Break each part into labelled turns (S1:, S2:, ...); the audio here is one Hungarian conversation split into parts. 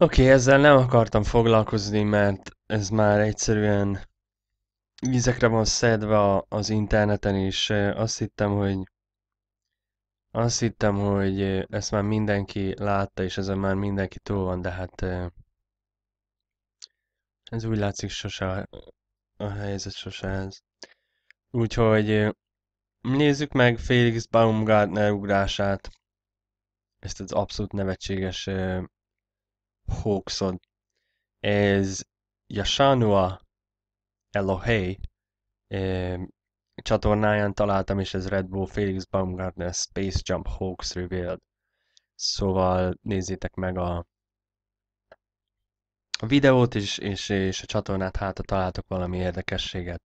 S1: Oké, okay, ezzel nem akartam foglalkozni, mert ez már egyszerűen vizekre van szedve az interneten, is. azt hittem, hogy azt hittem, hogy ezt már mindenki látta, és ezen már mindenki túl van, de hát ez úgy látszik sose a helyzet sose ez. Úgyhogy nézzük meg Félix Baumgartner ugrását, ezt az abszolút nevetséges Hawkson es Yashanua Elohei csatornáján találtam, és ez Red Bull Felix Baumgartner Space Jump Hawks Revealed. Szóval nézzétek meg a a videót is, és, és a csatornát, hát ha találtok valami érdekességet.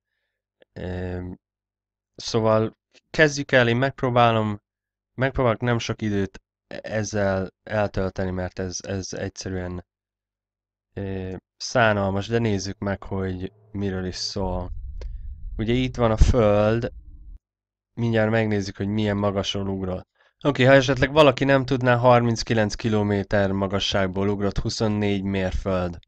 S1: Szóval kezdjük el, én megpróbálom, megpróbálok nem sok időt ezzel eltölteni, mert ez, ez egyszerűen e, szánalmas, de nézzük meg, hogy miről is szól. Ugye itt van a Föld, mindjárt megnézzük, hogy milyen magasról ugrott. Oké, okay, ha esetleg valaki nem tudná, 39 km magasságból ugrott 24 mérföld.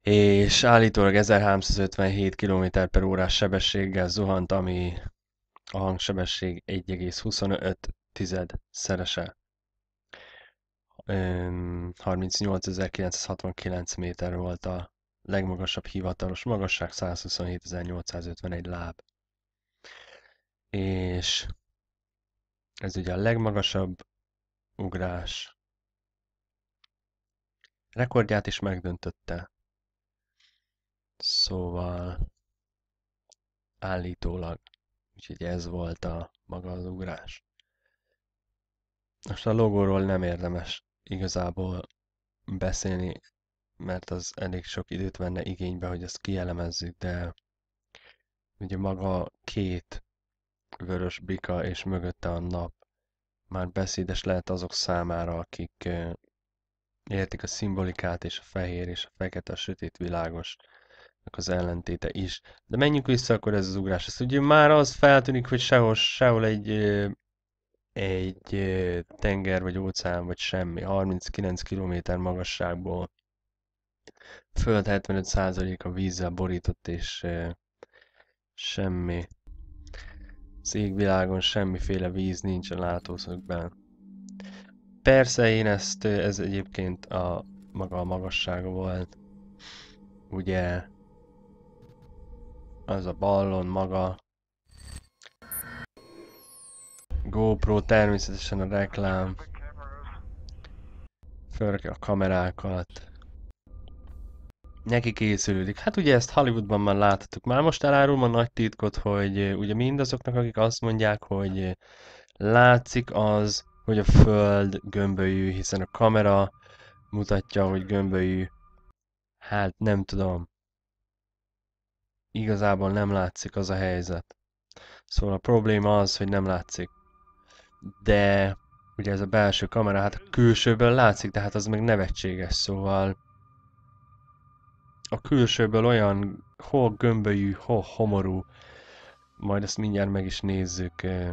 S1: És állítólag 1357 km per órás sebességgel zuhant, ami a hangsebesség 1,25 tized szerese. 38.969 méter volt a legmagasabb hivatalos magasság, 127.851 láb. És ez ugye a legmagasabb ugrás. Rekordját is megdöntötte. Szóval állítólag. Úgyhogy ez volt a maga az ugrás. Most a logóról nem érdemes igazából beszélni, mert az elég sok időt venne igénybe, hogy ezt kielemezzük, de ugye maga két vörös bika és mögötte a nap már beszédes lehet azok számára, akik értik a szimbolikát és a fehér és a fekete, a sötét világos az ellentéte is. De menjünk vissza akkor ez az ugrás. Ez ugye már az feltűnik, hogy sehol, sehol egy egy tenger vagy óceán vagy semmi, 39 km magasságból föld 75%-a vízzel borított és semmi az égvilágon semmiféle víz a látószögben. Persze én ezt, ez egyébként a maga a magasság volt. Ugye az a ballon maga GoPro természetesen a reklám. Fölrök a kamerákat. Neki készülődik. Hát ugye ezt Hollywoodban már láthattuk. Már most elárulom a nagy titkot, hogy eh, ugye mindazoknak, akik azt mondják, hogy eh, látszik az, hogy a föld gömbölyű, hiszen a kamera mutatja, hogy gömbölyű. Hát nem tudom. Igazából nem látszik az a helyzet. Szóval a probléma az, hogy nem látszik de ugye ez a belső kamera, hát a külsőből látszik, de hát az meg nevetséges, szóval a külsőből olyan hol gömbölyű, hol homorú, majd ezt mindjárt meg is nézzük, eh,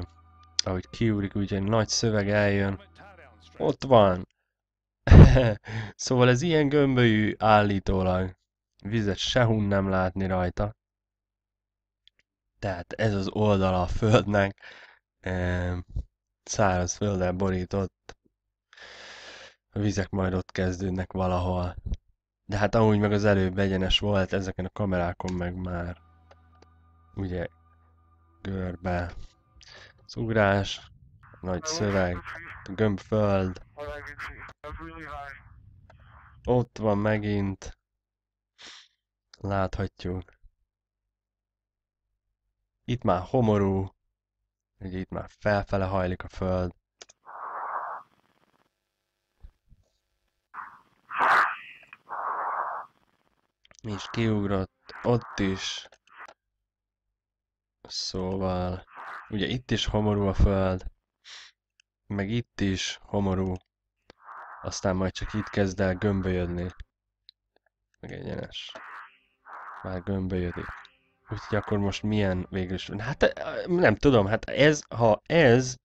S1: ahogy kiúrik, ugye nagy szöveg eljön, ott van, szóval ez ilyen gömbölyű állítólag, vizet sehun nem látni rajta, tehát ez az oldala a földnek, eh, száraz földdel borított. A vizek majd ott kezdődnek valahol. De hát amúgy meg az előbb egyenes volt, ezeken a kamerákon meg már ugye görbe az ugrás, a nagy szöveg, a gömbföld. Ott van megint. Láthatjuk. Itt már homorú, Ugye itt már felfele hajlik a föld. Mi is kiugrott, ott is. Szóval, ugye itt is homorú a föld, meg itt is homorú, aztán majd csak itt kezd el gömbölyödni. Meg egyenes. Már gömbölyödik. Úgyhogy akkor most milyen végül is... Hát eh, nem tudom, hát ez, ha ez...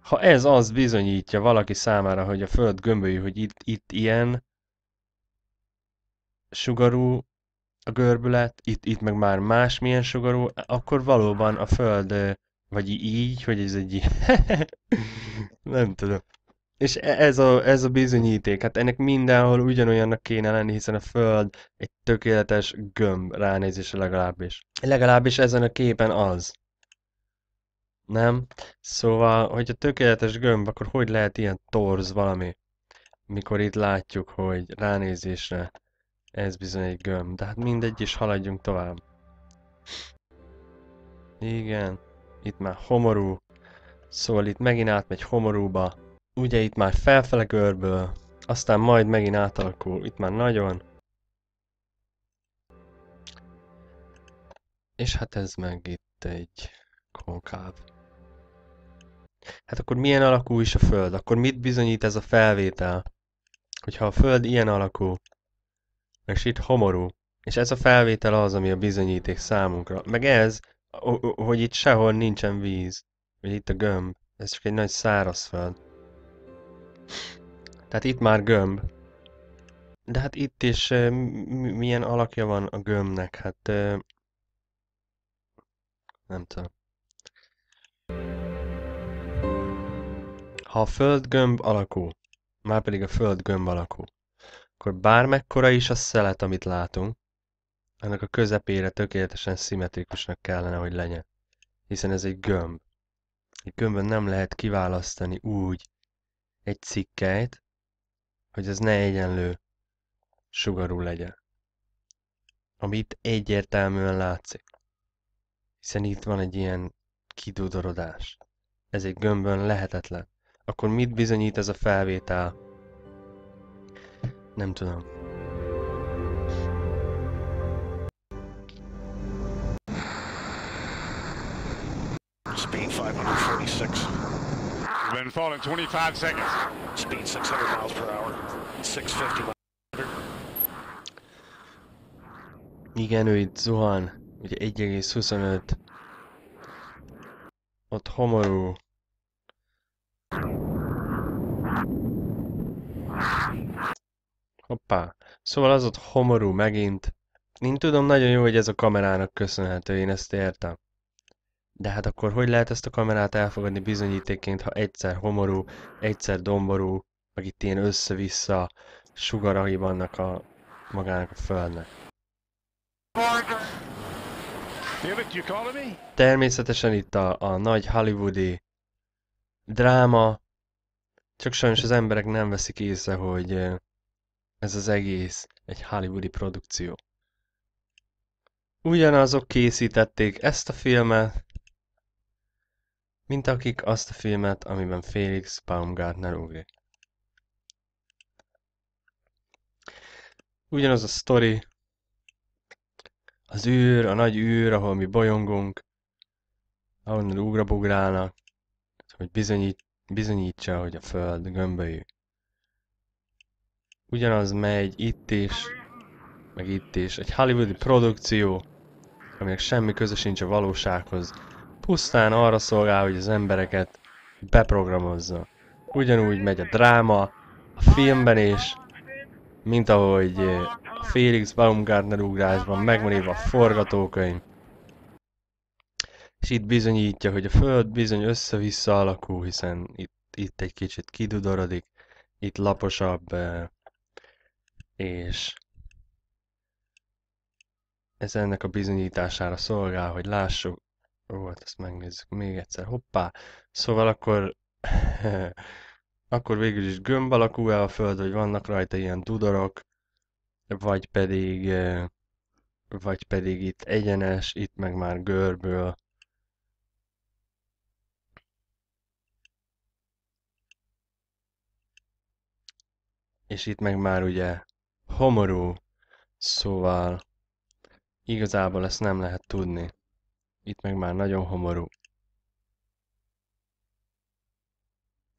S1: Ha ez az bizonyítja valaki számára, hogy a Föld gömbölyű, hogy itt, itt ilyen sugarú a görbület, itt, itt meg már más milyen sugarú, akkor valóban a Föld, eh, vagy így, hogy ez egy nem tudom. És e, ez a, ez a bizonyíték, hát ennek mindenhol ugyanolyannak kéne lenni, hiszen a Föld egy tökéletes gömb ránézése legalábbis. Legalábbis ezen a képen az. Nem? Szóval, hogyha tökéletes gömb, akkor hogy lehet ilyen torz valami? Mikor itt látjuk, hogy ránézésre ez bizony egy gömb. De hát mindegy, is haladjunk tovább. Igen, itt már homorú. Szóval itt megint átmegy homorúba. Ugye itt már felfele görből, aztán majd megint átalakul, itt már nagyon. És hát ez meg itt egy konkáv. Hát akkor milyen alakú is a Föld? Akkor mit bizonyít ez a felvétel? Hogyha a Föld ilyen alakú, és itt homorú, és ez a felvétel az, ami a bizonyíték számunkra. Meg ez, hogy itt sehol nincsen víz, vagy itt a gömb, ez csak egy nagy szárazföld. Tehát itt már gömb. De hát itt is milyen alakja van a gömbnek? Hát... Nem tudom. Ha a föld gömb alakú, már pedig a föld gömb alakú, akkor bármekkora is a szelet, amit látunk, ennek a közepére tökéletesen szimmetrikusnak kellene, hogy legyen. Hiszen ez egy gömb. Egy gömbön nem lehet kiválasztani úgy, egy cikkeit, hogy az ne egyenlő sugarú legyen. Ami itt egyértelműen látszik. Hiszen itt van egy ilyen kidudorodás. Ez egy gömbön lehetetlen. Akkor mit bizonyít ez a felvétel? Nem tudom. and fall in 25 seconds. Speed 600 miles per hour, 650 Igen, ő itt zuhan, ugye 1,25. Ott homorú. Hoppá. Szóval az ott homorú megint. Én tudom nagyon jó, hogy ez a kamerának köszönhető, én ezt értem. De hát akkor hogy lehet ezt a kamerát elfogadni bizonyítékként, ha egyszer homorú, egyszer domború, meg itt ilyen össze-vissza sugarai vannak a magának a földnek. Természetesen itt a, a nagy hollywoodi dráma, csak sajnos az emberek nem veszik észre, hogy ez az egész egy hollywoodi produkció. Ugyanazok készítették ezt a filmet, mint akik azt a filmet, amiben Félix Baumgartner ugrik. Ugyanaz a sztori, az űr, a nagy űr, ahol mi bolyongunk, ahonnan ugrabugrálnak, hogy bizonyít, bizonyítsa, hogy a Föld gömbölyű. Ugyanaz megy itt is, meg itt is. Egy hollywoodi produkció, aminek semmi köze sincs a valósághoz, pusztán arra szolgál, hogy az embereket beprogramozza. Ugyanúgy megy a dráma, a filmben is, mint ahogy eh, a Félix Baumgartner ugrásban megvan a forgatókönyv. És itt bizonyítja, hogy a Föld bizony össze-vissza alakul, hiszen itt, itt egy kicsit kidudorodik, itt laposabb, eh, és ez ennek a bizonyítására szolgál, hogy lássuk, Ó, hát ezt megnézzük még egyszer. Hoppá! Szóval akkor... akkor végül is gömb alakú e a föld, hogy vannak rajta ilyen tudorok, vagy pedig... Vagy pedig itt egyenes, itt meg már görből. És itt meg már ugye homorú, szóval igazából ezt nem lehet tudni. Itt meg már nagyon homorú.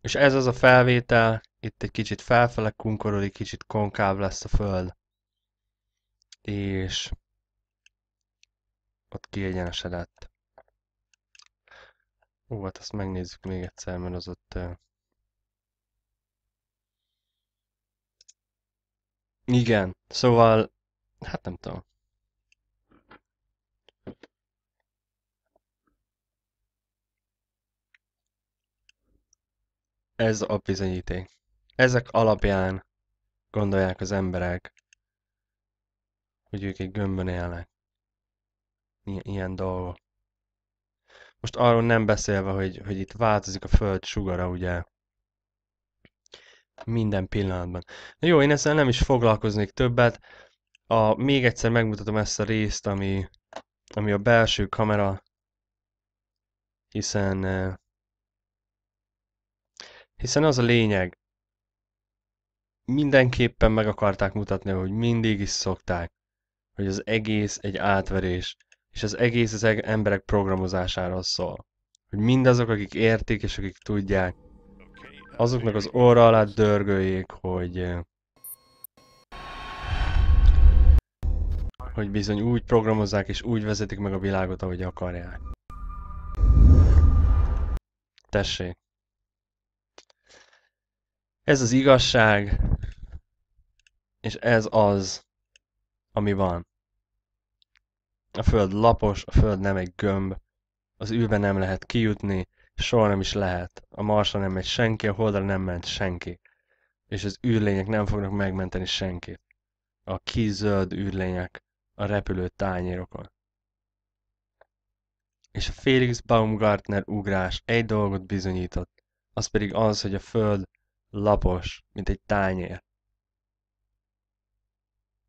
S1: És ez az a felvétel, itt egy kicsit felfele kunkorodik, kicsit konkáv lesz a föld. És ott kiegyenesedett. Ó, hát azt megnézzük még egyszer, mert az ott... Igen, szóval, hát nem tudom. Ez a bizonyíték. Ezek alapján gondolják az emberek, hogy ők egy gömbön élnek. Ilyen, ilyen dolgok. Most arról nem beszélve, hogy, hogy itt változik a föld sugara, ugye? Minden pillanatban. Na jó, én ezzel nem is foglalkoznék többet. A, még egyszer megmutatom ezt a részt, ami, ami a belső kamera, hiszen eh, hiszen az a lényeg. Mindenképpen meg akarták mutatni, hogy mindig is szokták, hogy az egész egy átverés, és az egész az emberek programozásáról szól. Hogy mindazok, akik értik és akik tudják, azoknak az óra alá dörgöljék, hogy eh, hogy bizony úgy programozzák és úgy vezetik meg a világot, ahogy akarják. Tessék. Ez az igazság, és ez az, ami van. A föld lapos, a föld nem egy gömb, az űrbe nem lehet kijutni, soha nem is lehet. A marsra nem megy senki, a holdra nem ment senki. És az űrlények nem fognak megmenteni senkit. A kizöld űrlények a repülő tányérokon. És a Félix Baumgartner ugrás egy dolgot bizonyított, az pedig az, hogy a Föld lapos, mint egy tányér.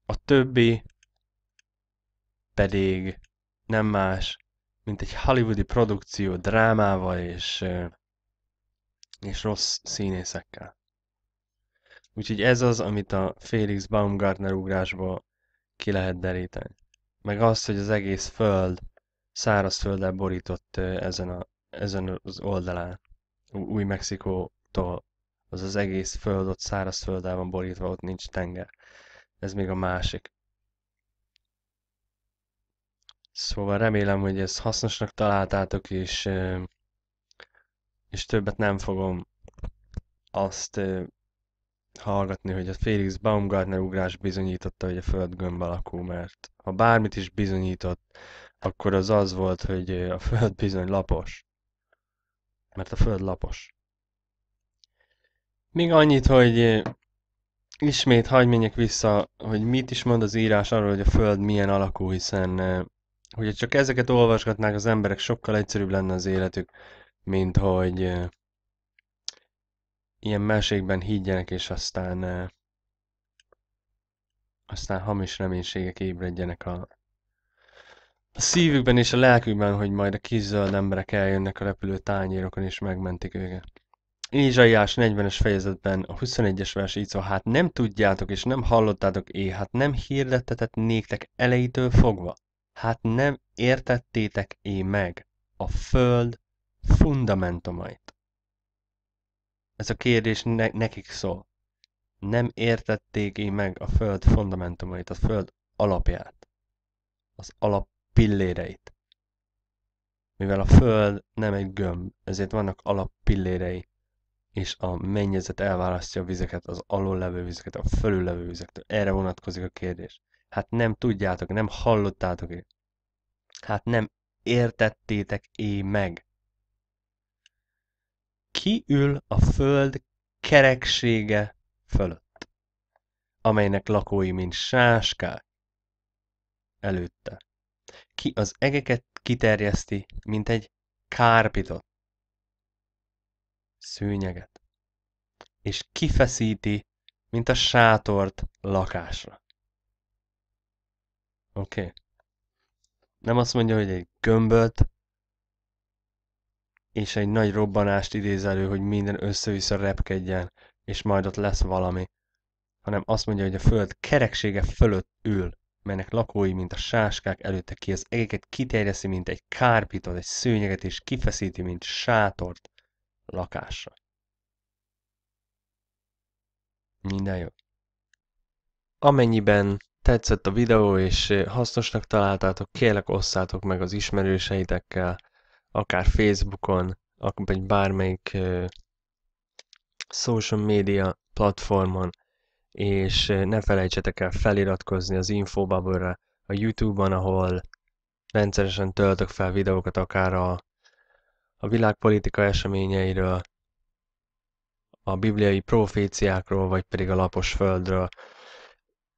S1: A többi pedig nem más, mint egy hollywoodi produkció drámával és, és rossz színészekkel. Úgyhogy ez az, amit a Félix Baumgartner ugrásból ki lehet deríteni. Meg az, hogy az egész föld száraz szárazfölddel borított ezen, a, ezen az oldalán, Új-Mexikótól az az egész föld ott száraz földdel van borítva, ott nincs tenger. Ez még a másik. Szóval remélem, hogy ezt hasznosnak találtátok, és, és többet nem fogom azt hallgatni, hogy a Félix Baumgartner ugrás bizonyította, hogy a Föld gömb alakú, mert ha bármit is bizonyított, akkor az az volt, hogy a Föld bizony lapos. Mert a Föld lapos. Még annyit, hogy eh, ismét hagyj menjek vissza, hogy mit is mond az írás arról, hogy a Föld milyen alakú, hiszen hogyha eh, csak ezeket olvasgatnák az emberek, sokkal egyszerűbb lenne az életük, mint hogy eh, ilyen mesékben higgyenek, és aztán aztán hamis reménységek ébredjenek a, a szívükben és a lelkükben, hogy majd a kis zöld emberek eljönnek a repülő tányérokon és megmentik őket. Ézsaiás 40-es fejezetben a 21-es vers így szó, hát nem tudjátok és nem hallottátok é, hát nem hirdettetett néktek elejétől fogva, hát nem értettétek é meg a föld fundamentumait. Ez a kérdés ne- nekik szól. Nem értették é meg a föld fundamentumait, a föld alapját, az alap pilléreit. Mivel a föld nem egy gömb, ezért vannak alap pillérei." és a mennyezet elválasztja a vizeket az alul levő vizeket, a fölül levő vizektől. Erre vonatkozik a kérdés. Hát nem tudjátok, nem hallottátok én. Hát nem értettétek é meg. Ki ül a föld kereksége fölött, amelynek lakói, mint sáskák előtte. Ki az egeket kiterjeszti, mint egy kárpitot szőnyeget, és kifeszíti, mint a sátort lakásra. Oké. Okay. Nem azt mondja, hogy egy gömböt, és egy nagy robbanást idéz elő, hogy minden össze-vissza repkedjen, és majd ott lesz valami, hanem azt mondja, hogy a föld kereksége fölött ül, melynek lakói, mint a sáskák előtte ki, az egeket kiterjeszi, mint egy kárpitot, egy szőnyeget, és kifeszíti, mint sátort, lakásra. Minden jó. Amennyiben tetszett a videó és hasznosnak találtátok, kérlek osszátok meg az ismerőseitekkel, akár Facebookon, akár bármelyik uh, social media platformon, és ne felejtsetek el feliratkozni az infobubble a youtube on ahol rendszeresen töltök fel videókat akár a a világpolitika eseményeiről, a bibliai proféciákról, vagy pedig a lapos földről,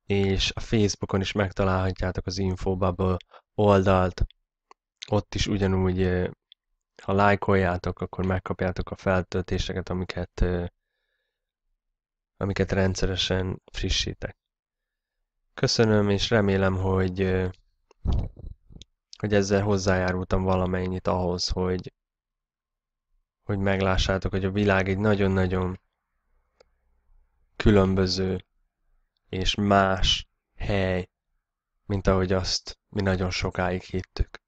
S1: és a Facebookon is megtalálhatjátok az Infobubble oldalt. Ott is ugyanúgy, eh, ha lájkoljátok, akkor megkapjátok a feltöltéseket, amiket, eh, amiket rendszeresen frissítek. Köszönöm, és remélem, hogy, eh, hogy ezzel hozzájárultam valamennyit ahhoz, hogy, hogy meglássátok, hogy a világ egy nagyon-nagyon különböző és más hely, mint ahogy azt mi nagyon sokáig hittük.